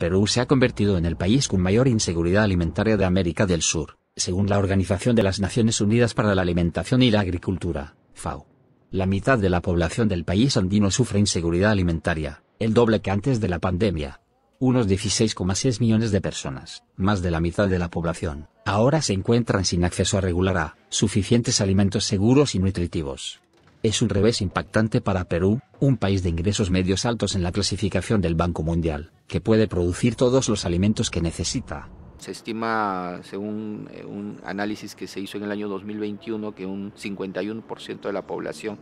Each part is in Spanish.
Perú se ha convertido en el país con mayor inseguridad alimentaria de América del Sur, según la Organización de las Naciones Unidas para la Alimentación y la Agricultura, FAO. La mitad de la población del país andino sufre inseguridad alimentaria, el doble que antes de la pandemia. Unos 16,6 millones de personas, más de la mitad de la población, ahora se encuentran sin acceso regular a suficientes alimentos seguros y nutritivos. Es un revés impactante para Perú, un país de ingresos medios altos en la clasificación del Banco Mundial, que puede producir todos los alimentos que necesita. Se estima, según eh, un análisis que se hizo en el año 2021, que un 51% de la población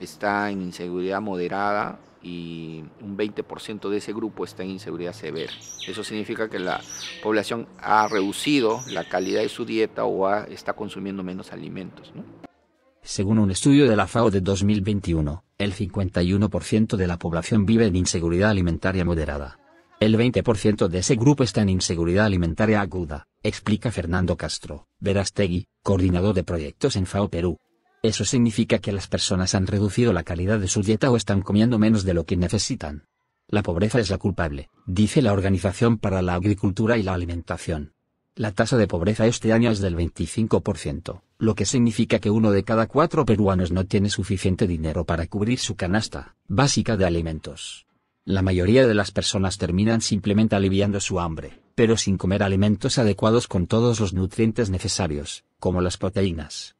está en inseguridad moderada y un 20% de ese grupo está en inseguridad severa. Eso significa que la población ha reducido la calidad de su dieta o está consumiendo menos alimentos. Según un estudio de la FAO de 2021, el 51% de la población vive en inseguridad alimentaria moderada. El 20% de ese grupo está en inseguridad alimentaria aguda, explica Fernando Castro, Verastegui, coordinador de proyectos en FAO Perú. Eso significa que las personas han reducido la calidad de su dieta o están comiendo menos de lo que necesitan. La pobreza es la culpable, dice la Organización para la Agricultura y la Alimentación. La tasa de pobreza este año es del 25%, lo que significa que uno de cada cuatro peruanos no tiene suficiente dinero para cubrir su canasta básica de alimentos. La mayoría de las personas terminan simplemente aliviando su hambre, pero sin comer alimentos adecuados con todos los nutrientes necesarios, como las proteínas.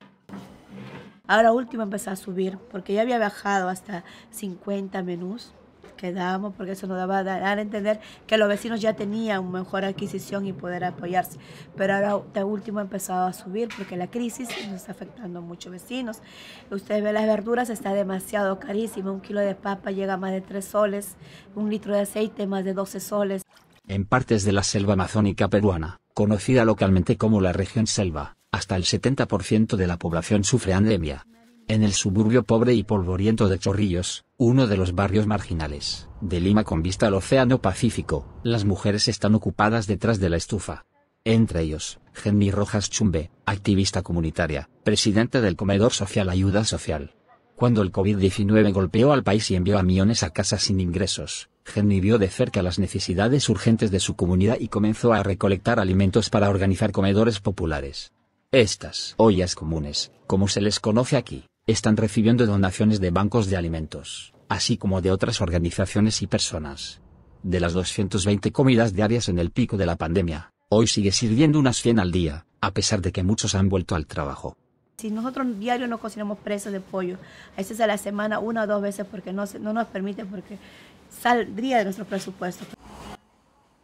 Ahora último empecé a subir, porque ya había bajado hasta 50 menús Quedamos porque eso nos daba a dar a entender que los vecinos ya tenían mejor adquisición y poder apoyarse. Pero ahora de último ha empezado a subir porque la crisis nos está afectando a muchos vecinos. Ustedes ven las verduras, está demasiado carísimo. Un kilo de papa llega a más de 3 soles, un litro de aceite más de 12 soles. En partes de la selva amazónica peruana, conocida localmente como la región selva, hasta el 70% de la población sufre anemia en el suburbio pobre y polvoriento de Chorrillos, uno de los barrios marginales de Lima con vista al Océano Pacífico, las mujeres están ocupadas detrás de la estufa. Entre ellos, Jenny Rojas Chumbe, activista comunitaria, presidenta del Comedor Social Ayuda Social. Cuando el COVID-19 golpeó al país y envió a millones a casa sin ingresos, Jenny vio de cerca las necesidades urgentes de su comunidad y comenzó a recolectar alimentos para organizar comedores populares. Estas ollas comunes, como se les conoce aquí, están recibiendo donaciones de bancos de alimentos, así como de otras organizaciones y personas. De las 220 comidas diarias en el pico de la pandemia, hoy sigue sirviendo unas 100 al día, a pesar de que muchos han vuelto al trabajo. Si nosotros diario no cocinamos presas de pollo, a veces a la semana una o dos veces porque no, no nos permite, porque saldría de nuestro presupuesto.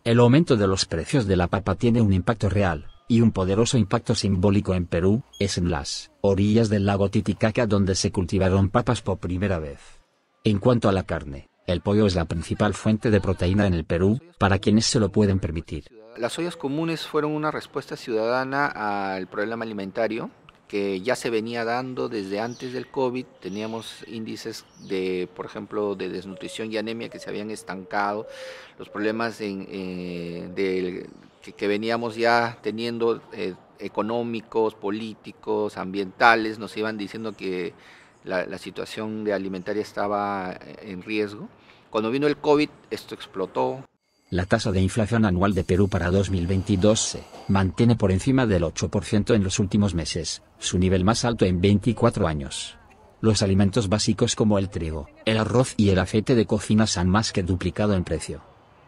El aumento de los precios de la papa tiene un impacto real, y un poderoso impacto simbólico en Perú, es en las orillas del lago Titicaca donde se cultivaron papas por primera vez. En cuanto a la carne, el pollo es la principal fuente de proteína en el Perú, para quienes se lo pueden permitir. Las ollas comunes fueron una respuesta ciudadana al problema alimentario que ya se venía dando desde antes del COVID. Teníamos índices de, por ejemplo, de desnutrición y anemia que se habían estancado, los problemas en, eh, del que, veníamos ya teniendo eh, económicos, políticos, ambientales, nos iban diciendo que la, situación de alimentaria estaba eh, en riesgo. Cuando vino el COVID, esto explotó. La tasa de inflación anual de Perú para 2022 se mantiene por encima del 8% en los últimos meses, su nivel más alto en 24 años. Los alimentos básicos como el trigo, el arroz y el aceite de cocina se han más que duplicado en precio.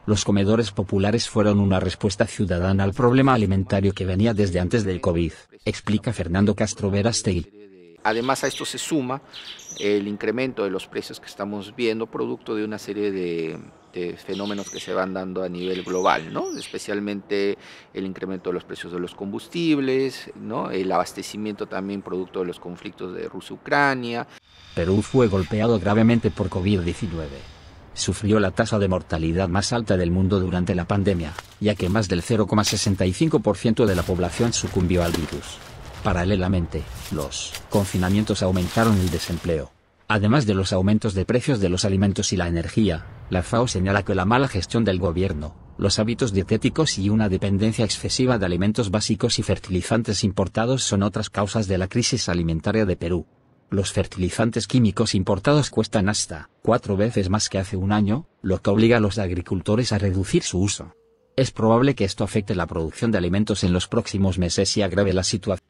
Los comedores populares fueron una respuesta ciudadana al problema alimentario que venía desde antes del COVID, explica Fernando Castro Verastegui. Además a esto se suma el incremento de los precios que estamos viendo, producto de una serie de, fenómenos que se van dando a nivel global, ¿no? especialmente el incremento de los precios de los combustibles, ¿no? el abastecimiento también producto de los conflictos de Rusia-Ucrania. Perú fue golpeado gravemente por COVID-19 sufrió la tasa de mortalidad más alta del mundo durante la pandemia, ya que más del 0,65% de la población sucumbió al virus. Paralelamente, los confinamientos aumentaron el desempleo. Además de los aumentos de precios de los alimentos y la energía, la FAO señala que la mala gestión del gobierno, los hábitos dietéticos y una dependencia excesiva de alimentos básicos y fertilizantes importados son otras causas de la crisis alimentaria de Perú los fertilizantes químicos importados cuestan hasta cuatro veces más que hace un año, lo que obliga a los agricultores a reducir su uso. Es probable que esto afecte la producción de alimentos en los próximos meses y agrave la situación.